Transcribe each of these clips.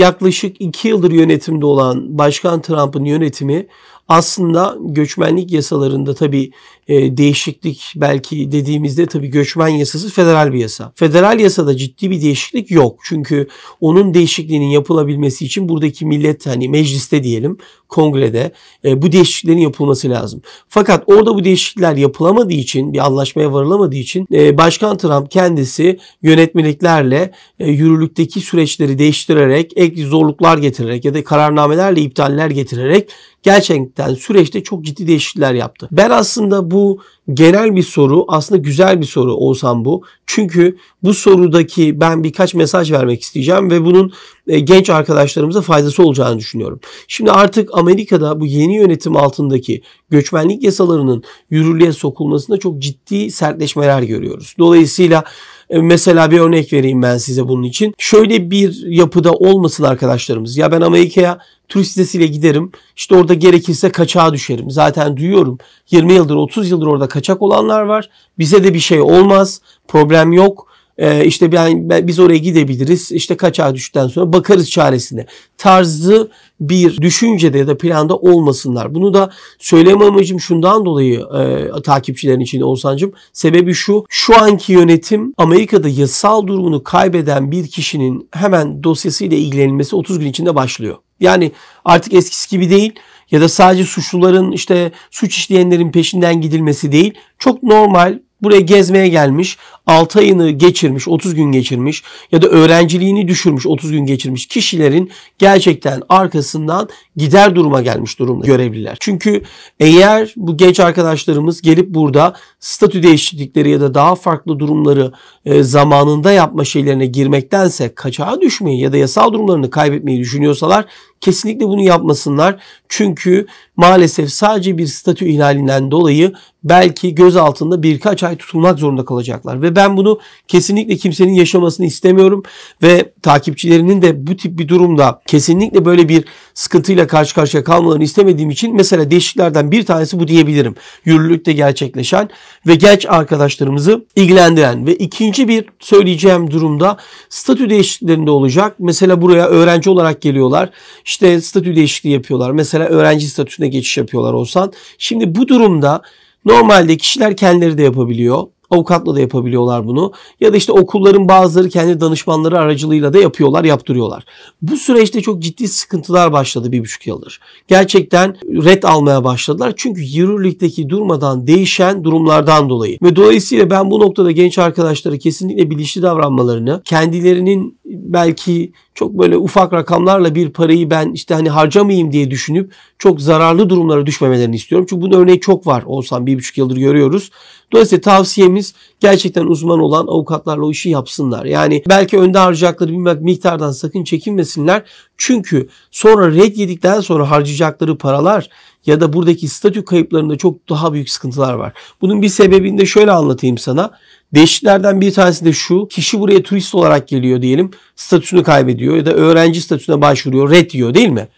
yaklaşık iki yıldır yönetimde olan Başkan Trump'ın yönetimi aslında göçmenlik yasalarında tabii e, değişiklik belki dediğimizde tabii göçmen yasası federal bir yasa. Federal yasada ciddi bir değişiklik yok. Çünkü onun değişikliğinin yapılabilmesi için buradaki millet hani mecliste diyelim kongrede e, bu değişikliklerin yapılması lazım. Fakat orada bu değişiklikler yapılamadığı için bir anlaşmaya varılamadığı için e, Başkan Trump kendisi yönetmeliklerle e, yürürlükteki süreçleri değiştirerek ek zorluklar getirerek ya da kararnamelerle iptaller getirerek gerçekten süreçte çok ciddi değişiklikler yaptı. Ben aslında bu genel bir soru aslında güzel bir soru olsam bu. Çünkü bu sorudaki ben birkaç mesaj vermek isteyeceğim ve bunun e, genç arkadaşlarımıza faydası olacağını düşünüyorum. Şimdi artık Amerika'da bu yeni yönetim altındaki göçmenlik yasalarının yürürlüğe sokulmasında çok ciddi sertleşmeler görüyoruz. Dolayısıyla e, mesela bir örnek vereyim ben size bunun için. Şöyle bir yapıda olmasın arkadaşlarımız. Ya ben Amerika'ya turist vizesiyle giderim. İşte orada gerekirse kaçağa düşerim. Zaten duyuyorum 20 yıldır 30 yıldır orada kaçak olanlar var. Bize de bir şey olmaz. Problem yok ee, işte ben, ben, biz oraya gidebiliriz. İşte kaçağa düştükten sonra bakarız çaresine. Tarzı bir düşüncede ya da planda olmasınlar. Bunu da söyleme amacım şundan dolayı e, takipçilerin için Oğuzhan'cığım. Sebebi şu. Şu anki yönetim Amerika'da yasal durumunu kaybeden bir kişinin hemen dosyasıyla ilgilenilmesi 30 gün içinde başlıyor. Yani artık eskisi gibi değil ya da sadece suçluların işte suç işleyenlerin peşinden gidilmesi değil. Çok normal Buraya gezmeye gelmiş, 6 ayını geçirmiş, 30 gün geçirmiş ya da öğrenciliğini düşürmüş, 30 gün geçirmiş kişilerin gerçekten arkasından gider duruma gelmiş durumda görevliler. Çünkü eğer bu genç arkadaşlarımız gelip burada statü değişiklikleri ya da daha farklı durumları e, zamanında yapma şeylerine girmektense kaçağa düşmeyi ya da yasal durumlarını kaybetmeyi düşünüyorsalar Kesinlikle bunu yapmasınlar. Çünkü maalesef sadece bir statü ihlalinden dolayı belki göz altında birkaç ay tutulmak zorunda kalacaklar. Ve ben bunu kesinlikle kimsenin yaşamasını istemiyorum. Ve takipçilerinin de bu tip bir durumda kesinlikle böyle bir sıkıntıyla karşı karşıya kalmalarını istemediğim için mesela değişiklerden bir tanesi bu diyebilirim. Yürürlükte gerçekleşen ve genç arkadaşlarımızı ilgilendiren ve ikinci bir söyleyeceğim durumda statü değişikliklerinde olacak. Mesela buraya öğrenci olarak geliyorlar. İşte statü değişikliği yapıyorlar. Mesela öğrenci statüsüne geçiş yapıyorlar olsan. Şimdi bu durumda normalde kişiler kendileri de yapabiliyor. Avukatla da yapabiliyorlar bunu. Ya da işte okulların bazıları kendi danışmanları aracılığıyla da yapıyorlar, yaptırıyorlar. Bu süreçte çok ciddi sıkıntılar başladı bir buçuk yıldır. Gerçekten red almaya başladılar. Çünkü yürürlükteki durmadan değişen durumlardan dolayı. Ve dolayısıyla ben bu noktada genç arkadaşlara kesinlikle bilinçli davranmalarını, kendilerinin belki çok böyle ufak rakamlarla bir parayı ben işte hani harcamayayım diye düşünüp çok zararlı durumlara düşmemelerini istiyorum. Çünkü bunun örneği çok var. Olsan bir buçuk yıldır görüyoruz. Dolayısıyla tavsiyemiz gerçekten uzman olan avukatlarla o işi yapsınlar. Yani belki önde harcayacakları bir miktardan sakın çekinmesinler. Çünkü sonra red yedikten sonra harcayacakları paralar ya da buradaki statü kayıplarında çok daha büyük sıkıntılar var. Bunun bir sebebini de şöyle anlatayım sana. Değişiklerden bir tanesi de şu. Kişi buraya turist olarak geliyor diyelim. Statüsünü kaybediyor ya da öğrenci statüsüne başvuruyor. Red diyor değil mi?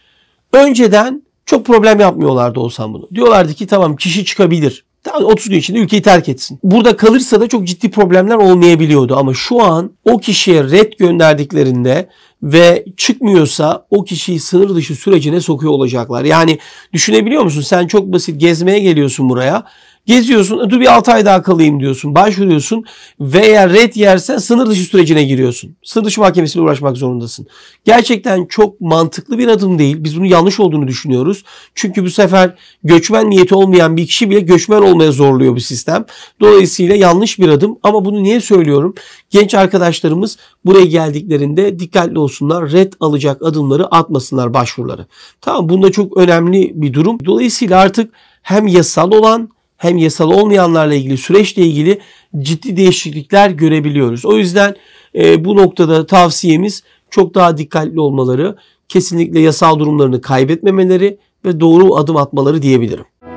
Önceden çok problem yapmıyorlardı olsam bunu. Diyorlardı ki tamam kişi çıkabilir. 30 gün içinde ülkeyi terk etsin. Burada kalırsa da çok ciddi problemler olmayabiliyordu. Ama şu an o kişiye red gönderdiklerinde ve çıkmıyorsa o kişiyi sınır dışı sürecine sokuyor olacaklar. Yani düşünebiliyor musun? Sen çok basit gezmeye geliyorsun buraya Geziyorsun. E, dur bir 6 ay daha kalayım diyorsun. Başvuruyorsun. Veya red yersen sınır dışı sürecine giriyorsun. Sınır dışı mahkemesiyle uğraşmak zorundasın. Gerçekten çok mantıklı bir adım değil. Biz bunu yanlış olduğunu düşünüyoruz. Çünkü bu sefer göçmen niyeti olmayan bir kişi bile göçmen olmaya zorluyor bu sistem. Dolayısıyla yanlış bir adım. Ama bunu niye söylüyorum? Genç arkadaşlarımız buraya geldiklerinde dikkatli olsunlar. Red alacak adımları atmasınlar başvuruları. Tamam bunda çok önemli bir durum. Dolayısıyla artık hem yasal olan hem yasal olmayanlarla ilgili süreçle ilgili ciddi değişiklikler görebiliyoruz. O yüzden e, bu noktada tavsiyemiz çok daha dikkatli olmaları, kesinlikle yasal durumlarını kaybetmemeleri ve doğru adım atmaları diyebilirim.